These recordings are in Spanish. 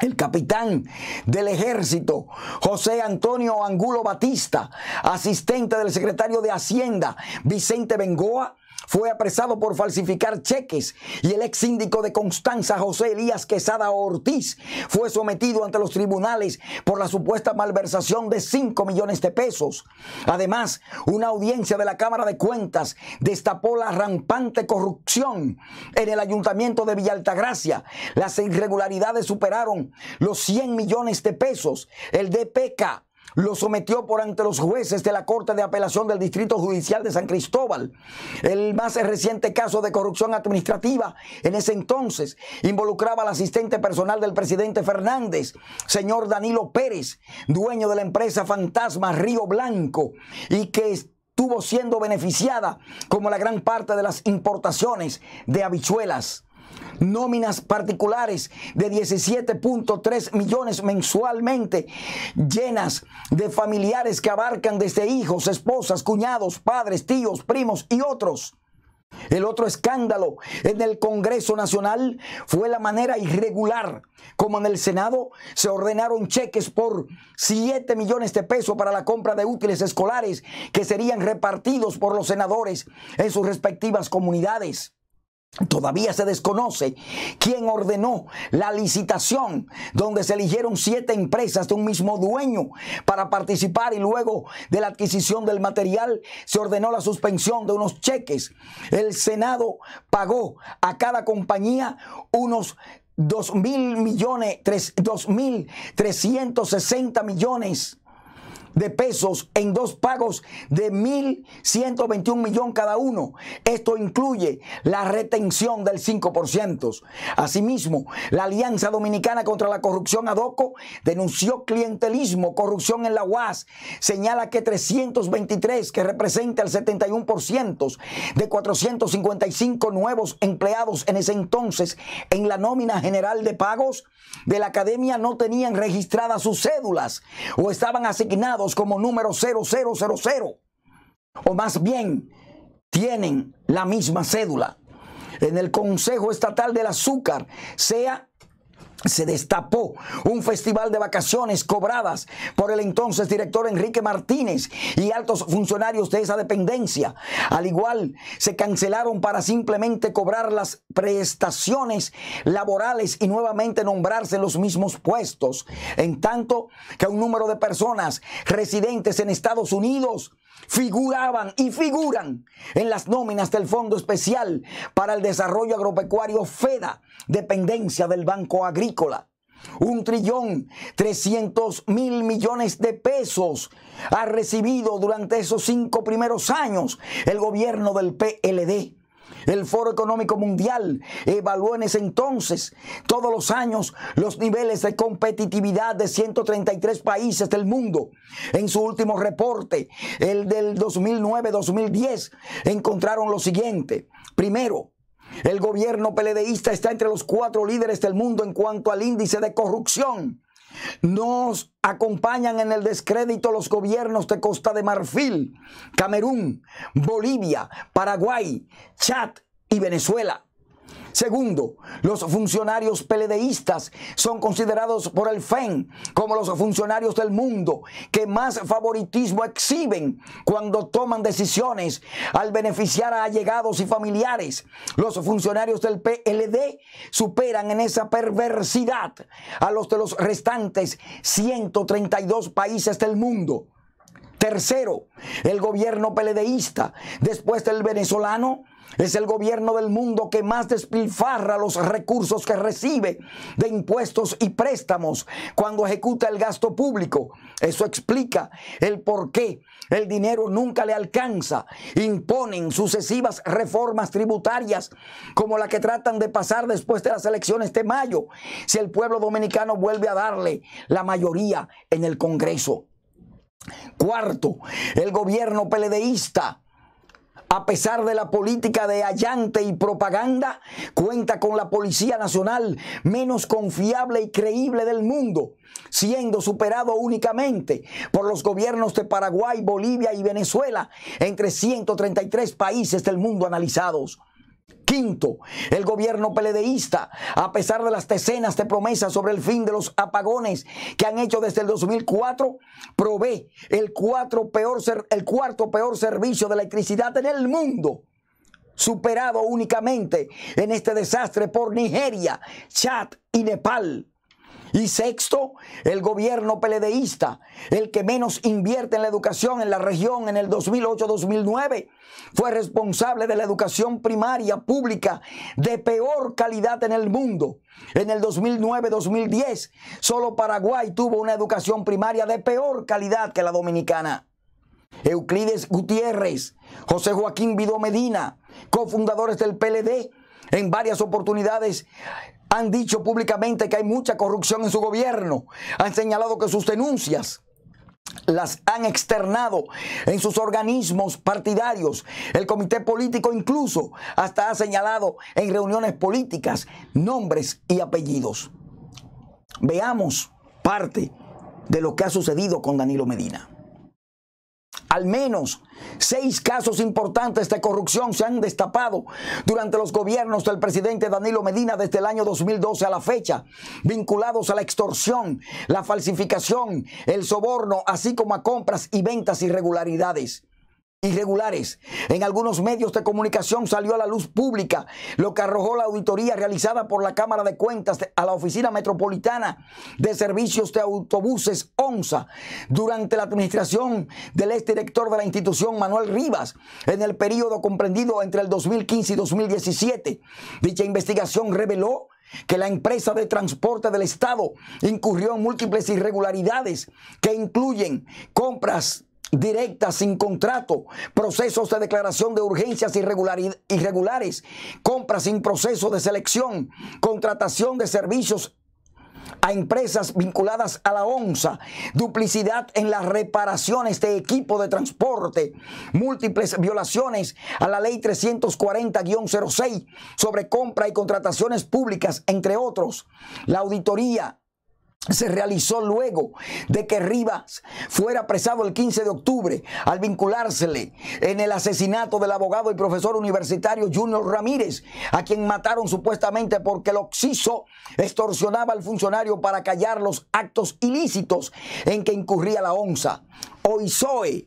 El capitán del ejército, José Antonio Angulo Batista, asistente del secretario de Hacienda, Vicente Bengoa, fue apresado por falsificar cheques y el ex síndico de Constanza José Elías Quesada Ortiz fue sometido ante los tribunales por la supuesta malversación de 5 millones de pesos. Además, una audiencia de la Cámara de Cuentas destapó la rampante corrupción en el ayuntamiento de Villaltagracia. Las irregularidades superaron los 100 millones de pesos. El DPK lo sometió por ante los jueces de la Corte de Apelación del Distrito Judicial de San Cristóbal. El más reciente caso de corrupción administrativa en ese entonces involucraba al asistente personal del presidente Fernández, señor Danilo Pérez, dueño de la empresa fantasma Río Blanco, y que estuvo siendo beneficiada como la gran parte de las importaciones de habichuelas nóminas particulares de 17.3 millones mensualmente, llenas de familiares que abarcan desde hijos, esposas, cuñados, padres, tíos, primos y otros. El otro escándalo en el Congreso Nacional fue la manera irregular como en el Senado se ordenaron cheques por 7 millones de pesos para la compra de útiles escolares que serían repartidos por los senadores en sus respectivas comunidades. Todavía se desconoce quién ordenó la licitación donde se eligieron siete empresas de un mismo dueño para participar y luego de la adquisición del material se ordenó la suspensión de unos cheques. El Senado pagó a cada compañía unos 2.360 mil millones, de mil millones de pesos en dos pagos de 1.121 millones cada uno. Esto incluye la retención del 5%. Asimismo, la Alianza Dominicana contra la Corrupción ADOCO denunció clientelismo, corrupción en la UAS. Señala que 323, que representa el 71% de 455 nuevos empleados en ese entonces en la nómina general de pagos de la academia no tenían registradas sus cédulas o estaban asignados como número 0000. O más bien, tienen la misma cédula. En el Consejo Estatal del Azúcar, sea se destapó un festival de vacaciones cobradas por el entonces director Enrique Martínez y altos funcionarios de esa dependencia. Al igual, se cancelaron para simplemente cobrar las prestaciones laborales y nuevamente nombrarse los mismos puestos. En tanto que un número de personas residentes en Estados Unidos figuraban y figuran en las nóminas del Fondo Especial para el Desarrollo Agropecuario FEDA, dependencia del Banco Agrícola. Un trillón trescientos mil millones de pesos ha recibido durante esos cinco primeros años el gobierno del PLD el Foro Económico Mundial evaluó en ese entonces todos los años los niveles de competitividad de 133 países del mundo. En su último reporte, el del 2009-2010, encontraron lo siguiente. Primero, el gobierno peledeísta está entre los cuatro líderes del mundo en cuanto al índice de corrupción. Nos acompañan en el descrédito los gobiernos de Costa de Marfil, Camerún, Bolivia, Paraguay, Chad y Venezuela. Segundo, los funcionarios peledeístas son considerados por el FEN como los funcionarios del mundo que más favoritismo exhiben cuando toman decisiones al beneficiar a allegados y familiares. Los funcionarios del PLD superan en esa perversidad a los de los restantes 132 países del mundo. Tercero, el gobierno peledeísta, después del venezolano, es el gobierno del mundo que más despilfarra los recursos que recibe de impuestos y préstamos cuando ejecuta el gasto público. Eso explica el por qué el dinero nunca le alcanza. Imponen sucesivas reformas tributarias como la que tratan de pasar después de las elecciones de mayo, si el pueblo dominicano vuelve a darle la mayoría en el Congreso. Cuarto, el gobierno peledeísta a pesar de la política de allante y propaganda, cuenta con la Policía Nacional menos confiable y creíble del mundo, siendo superado únicamente por los gobiernos de Paraguay, Bolivia y Venezuela, entre 133 países del mundo analizados. Quinto, el gobierno peledeísta, a pesar de las decenas de promesas sobre el fin de los apagones que han hecho desde el 2004, provee el, peor el cuarto peor servicio de electricidad en el mundo, superado únicamente en este desastre por Nigeria, Chad y Nepal. Y sexto, el gobierno peledeísta, el que menos invierte en la educación en la región en el 2008-2009, fue responsable de la educación primaria pública de peor calidad en el mundo. En el 2009-2010, solo Paraguay tuvo una educación primaria de peor calidad que la dominicana. Euclides Gutiérrez, José Joaquín Vido Medina, cofundadores del PLD, en varias oportunidades han dicho públicamente que hay mucha corrupción en su gobierno, han señalado que sus denuncias las han externado en sus organismos partidarios. El comité político incluso hasta ha señalado en reuniones políticas nombres y apellidos. Veamos parte de lo que ha sucedido con Danilo Medina. Al menos seis casos importantes de corrupción se han destapado durante los gobiernos del presidente Danilo Medina desde el año 2012 a la fecha, vinculados a la extorsión, la falsificación, el soborno, así como a compras y ventas irregularidades irregulares. En algunos medios de comunicación salió a la luz pública lo que arrojó la auditoría realizada por la Cámara de Cuentas a la Oficina Metropolitana de Servicios de Autobuses ONSA durante la administración del exdirector de la institución Manuel Rivas en el periodo comprendido entre el 2015 y 2017. Dicha investigación reveló que la empresa de transporte del Estado incurrió en múltiples irregularidades que incluyen compras directas sin contrato, procesos de declaración de urgencias irregulares, compras sin proceso de selección, contratación de servicios a empresas vinculadas a la ONSA, duplicidad en las reparaciones de equipo de transporte, múltiples violaciones a la ley 340-06 sobre compra y contrataciones públicas, entre otros, la auditoría, se realizó luego de que Rivas fuera apresado el 15 de octubre al vinculársele en el asesinato del abogado y profesor universitario Junior Ramírez, a quien mataron supuestamente porque el oxiso extorsionaba al funcionario para callar los actos ilícitos en que incurría la onza. Zoe.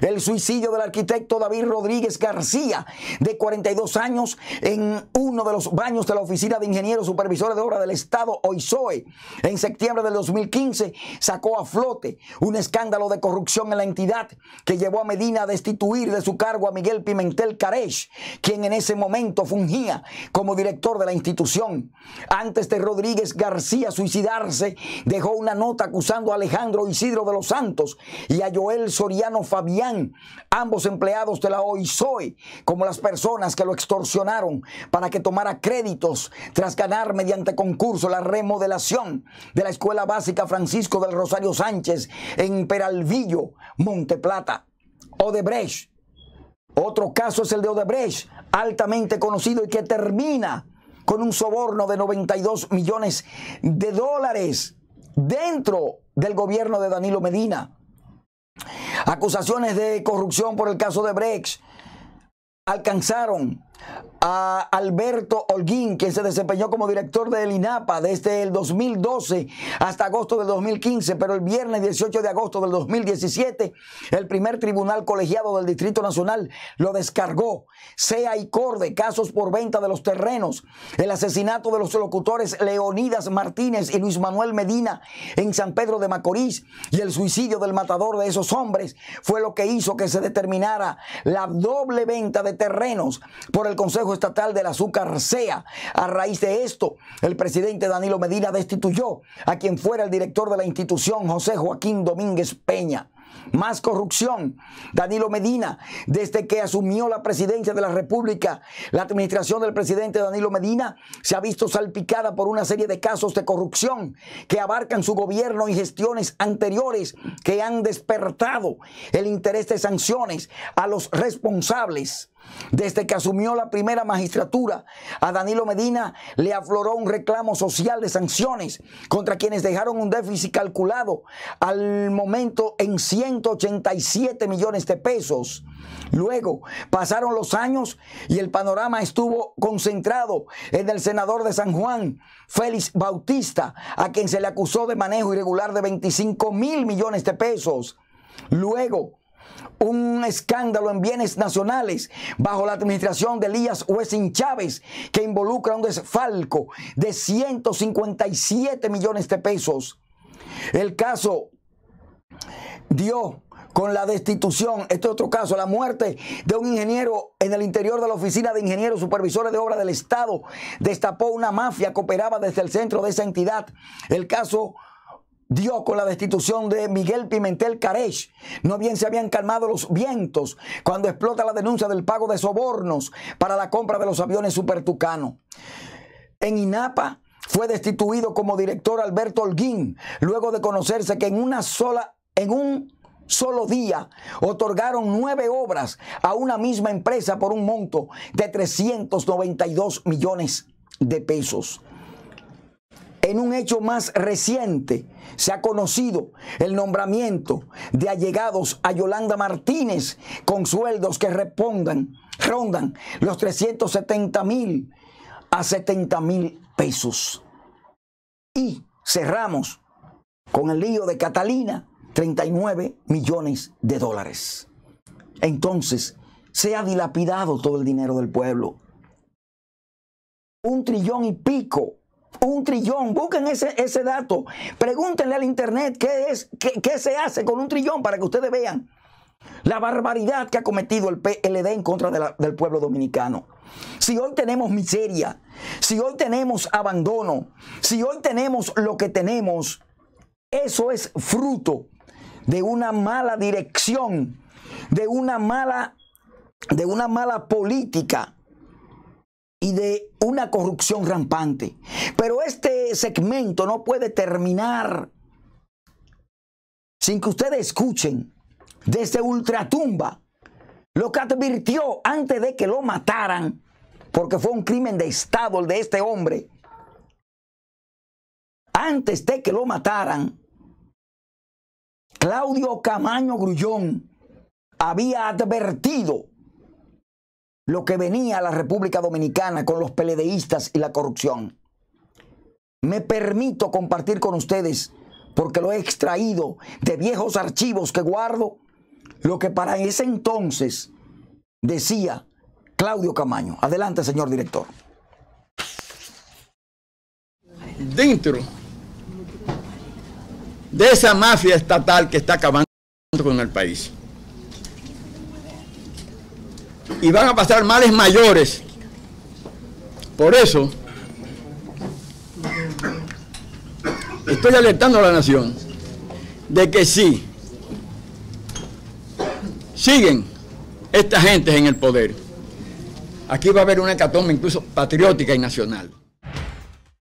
El suicidio del arquitecto David Rodríguez García, de 42 años, en uno de los baños de la Oficina de Ingenieros Supervisores de obra del Estado, OISOE, en septiembre del 2015, sacó a flote un escándalo de corrupción en la entidad que llevó a Medina a destituir de su cargo a Miguel Pimentel Caresh, quien en ese momento fungía como director de la institución. Antes de Rodríguez García suicidarse, dejó una nota acusando a Alejandro Isidro de los Santos y a Joel Soriano Fabián ambos empleados de la Soy como las personas que lo extorsionaron para que tomara créditos tras ganar mediante concurso la remodelación de la Escuela Básica Francisco del Rosario Sánchez en Peralvillo, Monteplata. Odebrecht. Otro caso es el de Odebrecht, altamente conocido y que termina con un soborno de 92 millones de dólares dentro del gobierno de Danilo Medina. Acusaciones de corrupción por el caso de Brex alcanzaron a Alberto Holguín, que se desempeñó como director del INAPA desde el 2012 hasta agosto del 2015, pero el viernes 18 de agosto del 2017, el primer tribunal colegiado del Distrito Nacional lo descargó. Sea y Corde, casos por venta de los terrenos, el asesinato de los locutores Leonidas Martínez y Luis Manuel Medina en San Pedro de Macorís y el suicidio del matador de esos hombres fue lo que hizo que se determinara la doble venta de terrenos por el Consejo Estatal del Azúcar SEA. A raíz de esto, el presidente Danilo Medina destituyó a quien fuera el director de la institución, José Joaquín Domínguez Peña. Más corrupción. Danilo Medina, desde que asumió la presidencia de la República, la administración del presidente Danilo Medina se ha visto salpicada por una serie de casos de corrupción que abarcan su gobierno y gestiones anteriores que han despertado el interés de sanciones a los responsables desde que asumió la primera magistratura, a Danilo Medina le afloró un reclamo social de sanciones contra quienes dejaron un déficit calculado al momento en 187 millones de pesos. Luego pasaron los años y el panorama estuvo concentrado en el senador de San Juan, Félix Bautista, a quien se le acusó de manejo irregular de 25 mil millones de pesos. Luego, un escándalo en bienes nacionales bajo la administración de Elías Wessing Chávez que involucra un desfalco de 157 millones de pesos. El caso dio con la destitución, este otro caso, la muerte de un ingeniero en el interior de la Oficina de Ingenieros Supervisores de Obra del Estado, destapó una mafia que operaba desde el centro de esa entidad. El caso dio con la destitución de Miguel Pimentel Carech. No bien se habían calmado los vientos cuando explota la denuncia del pago de sobornos para la compra de los aviones Super Tucano. En INAPA fue destituido como director Alberto Holguín, luego de conocerse que en una sola, en un solo día otorgaron nueve obras a una misma empresa por un monto de 392 millones de pesos. En un hecho más reciente se ha conocido el nombramiento de allegados a Yolanda Martínez con sueldos que respondan, rondan los 370 mil a 70 mil pesos. Y cerramos con el lío de Catalina, 39 millones de dólares. Entonces, se ha dilapidado todo el dinero del pueblo. Un trillón y pico un trillón. Busquen ese, dato. Pregúntenle al internet qué es, qué, se hace con un trillón para que ustedes vean la barbaridad que ha cometido el PLD en contra del pueblo dominicano. Si hoy tenemos miseria, si hoy tenemos abandono, si hoy tenemos lo que tenemos, eso es fruto de una mala dirección, de una mala, de una mala política y de una corrupción rampante. Pero este segmento no puede terminar sin que ustedes escuchen desde ultratumba lo que advirtió antes de que lo mataran, porque fue un crimen de Estado el de este hombre, antes de que lo mataran, Claudio Camaño Grullón había advertido lo que venía a la República Dominicana con los peledeístas y la corrupción. Me permito compartir con ustedes, porque lo he extraído de viejos archivos que guardo, lo que para ese entonces decía Claudio Camaño. Adelante, señor director. Dentro de esa mafia estatal que está acabando con el país y van a pasar males mayores. Por eso, estoy alertando a la nación de que si siguen estas gentes en el poder, aquí va a haber una hecatombe incluso patriótica y nacional.